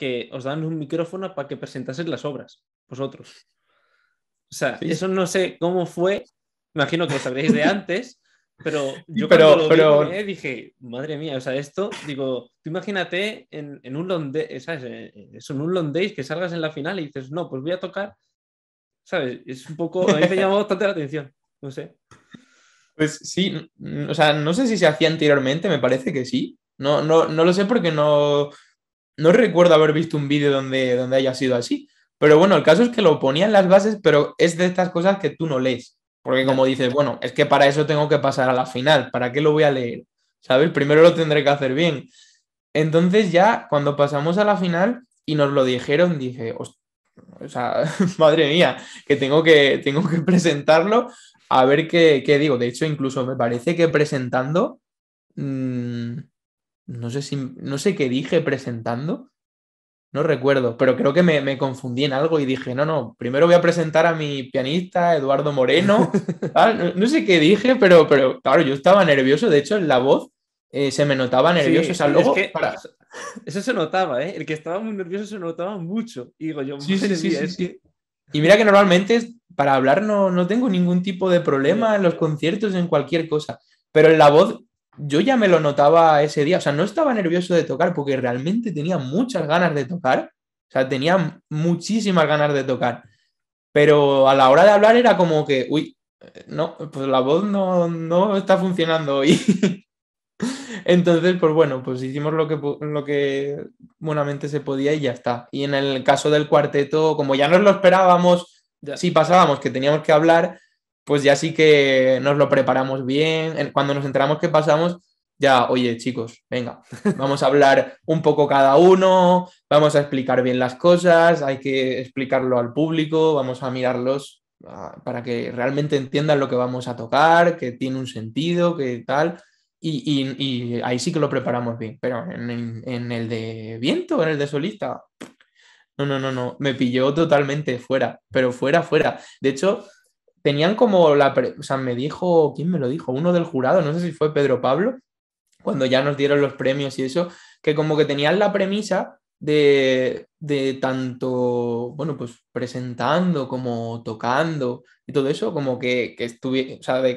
que os dan un micrófono para que presentaseis las obras, vosotros. O sea, eso no sé cómo fue, imagino que lo sabréis de antes, pero yo cuando lo vi, dije, madre mía, o sea, esto, digo, tú imagínate en, en un Londres, eh, eh, Eso, en un Londres que salgas en la final y dices, no, pues voy a tocar, ¿sabes? Es un poco, a mí me llamó bastante la atención, no sé. Pues sí, o sea, no sé si se hacía anteriormente, me parece que sí. No, no, no lo sé porque no, no recuerdo haber visto un vídeo donde, donde haya sido así. Pero bueno, el caso es que lo ponían las bases, pero es de estas cosas que tú no lees. Porque como dices, bueno, es que para eso tengo que pasar a la final, ¿para qué lo voy a leer? ¿Sabes? Primero lo tendré que hacer bien. Entonces ya cuando pasamos a la final y nos lo dijeron, dije, o sea, madre mía, que tengo que, tengo que presentarlo a ver qué, qué digo. De hecho, incluso me parece que presentando mm, no sé si, no sé qué dije presentando, no recuerdo, pero creo que me, confundí en algo y dije, no, no, primero voy a presentar a mi pianista, Eduardo Moreno, ah, no, sé qué dije, pero, pero claro, yo estaba nervioso, de hecho en la voz eh, se me notaba nervioso, para... Eso se notaba, ¿eh? El que estaba muy nervioso se notaba mucho, y yo, sí, sí, sí, Y mira que normalmente para hablar no, no tengo ningún tipo de problema en los conciertos, en cualquier cosa, pero en la voz yo ya me lo notaba ese día, o sea, no estaba nervioso de tocar porque realmente tenía muchas ganas de tocar, o sea, tenía muchísimas ganas de tocar, pero a la hora de hablar era como que, uy, eh, no, pues la voz no, está funcionando hoy. Entonces, pues bueno, pues hicimos lo que, lo que buenamente se podía y ya está. Y en el caso del cuarteto, como ya nos lo esperábamos, así pasábamos que teníamos que hablar, pues ya sí que nos lo preparamos bien. Cuando nos enteramos que pasamos, ya, oye chicos, venga, vamos a hablar un poco cada uno, vamos a explicar bien las cosas, hay que explicarlo al público, vamos a mirarlos ah, para que realmente entiendan lo que vamos a tocar, que tiene un sentido, que tal. Y, ahí sí que lo preparamos bien, pero en, el de viento, en el de solista, no, no, no, no, me pilló totalmente fuera, pero fuera, fuera. De hecho, tenían como la, o sea, me dijo, ¿quién me lo dijo? Uno del jurado, no sé si fue Pedro Pablo, cuando ya nos dieron los premios y eso, que como que tenían la premisa de, de tanto, bueno, pues presentando como tocando y todo eso, como que, que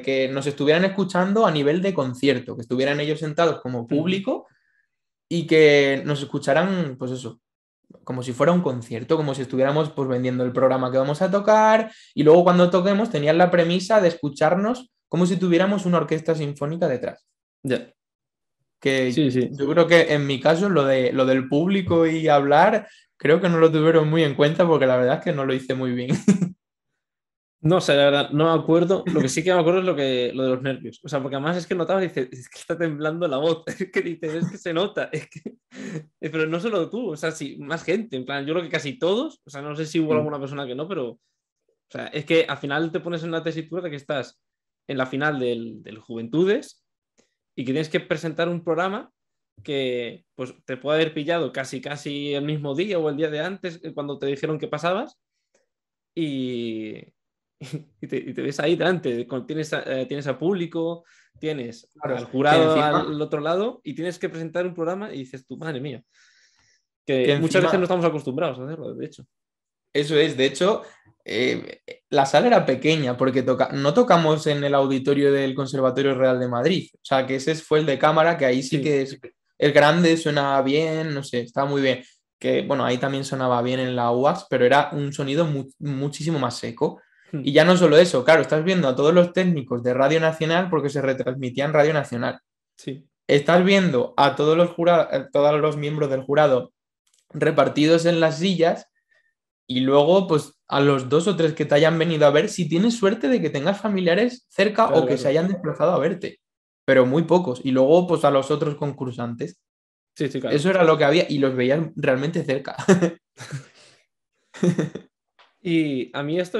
que nos estuvieran escuchando a nivel de concierto, que estuvieran ellos sentados como público y que nos escucharan, pues eso, como si fuera un concierto, como si estuviéramos pues, vendiendo el programa que vamos a tocar y luego cuando toquemos tenían la premisa de escucharnos como si tuviéramos una orquesta sinfónica detrás. Que yo creo que en mi caso lo, de, lo del público y hablar creo que no lo tuvieron muy en cuenta porque la verdad es que no lo hice muy bien. No o sea, la verdad, no me acuerdo. Lo que sí que me acuerdo es lo, que, lo de los nervios. O sea, porque además es que notabas, dices, es que está temblando la voz. Es que dices, es que se nota. Es que... Eh, pero no solo tú, o sea, sí, más gente. En plan, yo creo que casi todos. O sea, no sé si hubo mm. alguna persona que no, pero. O sea, es que al final te pones en una tesitura de que estás en la final del, del Juventudes y que tienes que presentar un programa que pues, te puede haber pillado casi, casi el mismo día o el día de antes eh, cuando te dijeron que pasabas. Y, y, te, ves ahí delante, tienes a, eh, tienes público, tienes al jurado al otro lado y tienes que presentar un programa y dices, tu madre mía, que, muchas veces no estamos acostumbrados a hacerlo, de hecho. Eso es, de hecho, eh, la sala era pequeña porque toca... no tocamos en el auditorio del Conservatorio Real de Madrid, o sea, que ese fue el de cámara, que ahí sí, que es el grande, suena bien, no sé, estaba muy bien. Que bueno, ahí también sonaba bien en la UAS, pero era un sonido muchísimo más seco. Hmm. Y ya no solo eso, claro, estás viendo a todos los técnicos de Radio Nacional porque se retransmitían Radio Nacional. Sí. Estás viendo a todos los, jurados, eh, todos los miembros del jurado repartidos en las sillas y luego, pues, a los dos o tres que te hayan venido a ver, si tienes suerte de que tengas familiares cerca o que se hayan desplazado a verte, pero muy pocos. Y luego, pues, a los otros concursantes. Eso era lo que había y los veían realmente cerca. Y a mí esto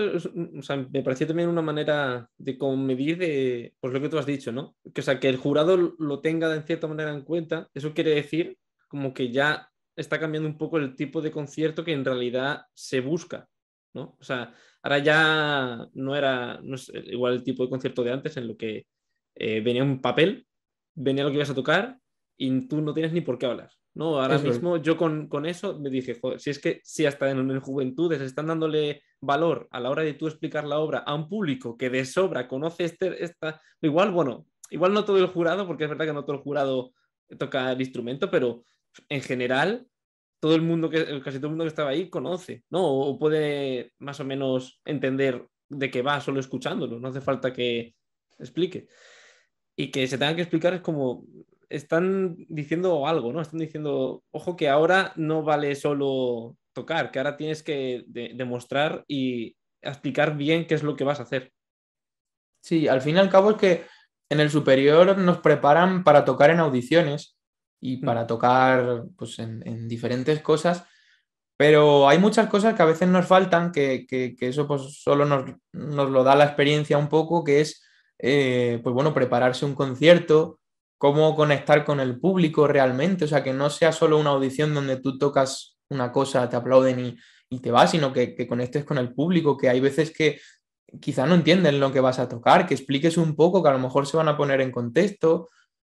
o sea, me pareció también una manera de como medir de, pues lo que tú has dicho, ¿no? Que, sea, que el jurado lo tenga en cierta manera en cuenta, eso quiere decir como que ya está cambiando un poco el tipo de concierto que en realidad se busca, ¿no? O sea, ahora ya no era eh, igual el tipo de concierto de antes en lo que eh, venía un papel, venía lo que ibas a tocar y tú no tienes ni por qué hablar. ¿no? Ahora mismo yo con, eso me dije, si es que si hasta en, en juventudes están dándole valor a la hora de tú explicar la obra a un público que de sobra conoce este, esta, igual, bueno, igual no todo el jurado, porque es verdad que no todo el jurado toca el instrumento, pero en general todo el mundo que casi todo el mundo que estaba ahí conoce, ¿no? O puede más o menos entender de qué va solo escuchándolo, no hace falta que explique. Y que se tenga que explicar es como están diciendo algo, ¿no? Están diciendo, ojo, que ahora no vale solo tocar, que ahora tienes que demostrar y explicar bien qué es lo que vas a hacer. Sí, al fin y al cabo es que en el superior nos preparan para tocar en audiciones y mm. para tocar pues, en, diferentes cosas, pero hay muchas cosas que a veces nos faltan, que, eso pues, solo nos, lo da la experiencia un poco, que es, eh, pues bueno, prepararse un concierto, cómo conectar con el público realmente, o sea, que no sea solo una audición donde tú tocas una cosa, te aplauden y, te vas, sino que, que, conectes con el público, que hay veces que quizá no entienden lo que vas a tocar, que expliques un poco, que a lo mejor se van a poner en contexto.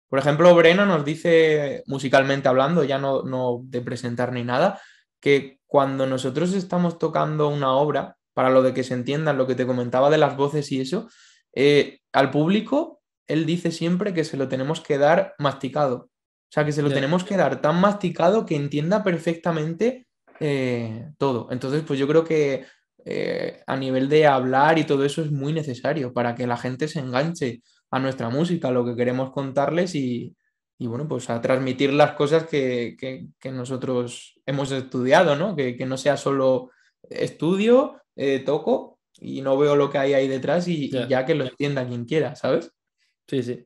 Por ejemplo, Breno nos dice, musicalmente hablando, ya no, de presentar ni nada, que cuando nosotros estamos tocando una obra, para lo de que se entiendan lo que te comentaba de las voces y eso, eh, al público él dice siempre que se lo tenemos que dar masticado. O sea, que se lo tenemos que dar tan masticado que entienda perfectamente eh, todo. Entonces, pues yo creo que eh, a nivel de hablar y todo eso es muy necesario para que la gente se enganche a nuestra música, a lo que queremos contarles y, bueno, pues a transmitir las cosas que, nosotros hemos estudiado, ¿no? Que, no sea solo estudio, eh, toco y no veo lo que hay ahí detrás y ya que lo entienda quien quiera, ¿sabes? Sí, sí.